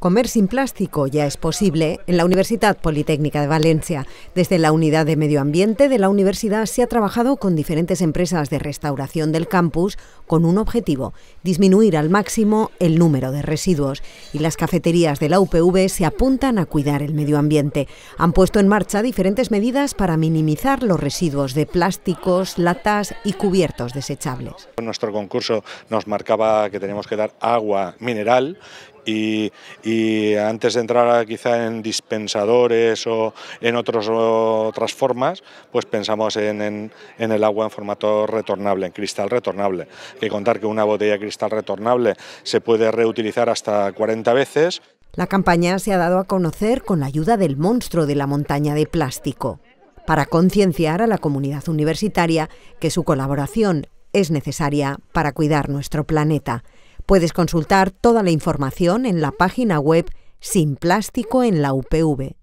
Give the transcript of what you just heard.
Comer sin plástico ya es posible en la Universidad Politécnica de Valencia. Desde la Unidad de Medio Ambiente de la universidad se ha trabajado con diferentes empresas de restauración del campus con un objetivo, disminuir al máximo el número de residuos. Y las cafeterías de la UPV se apuntan a cuidar el medio ambiente. Han puesto en marcha diferentes medidas para minimizar los residuos de plásticos, latas y cubiertos desechables. Nuestro concurso nos marcaba que tenemos que dar agua mineral y, antes de entrar quizá en dispensadores o en otras formas, pues pensamos en, el agua en formato retornable, en cristal retornable. que contar que una botella de cristal retornable se puede reutilizar hasta 40 veces. La campaña se ha dado a conocer con la ayuda del monstruo de la montaña de plástico, para concienciar a la comunidad universitaria que su colaboración es necesaria para cuidar nuestro planeta. Puedes consultar toda la información en la página web Sin Plástico en la UPV.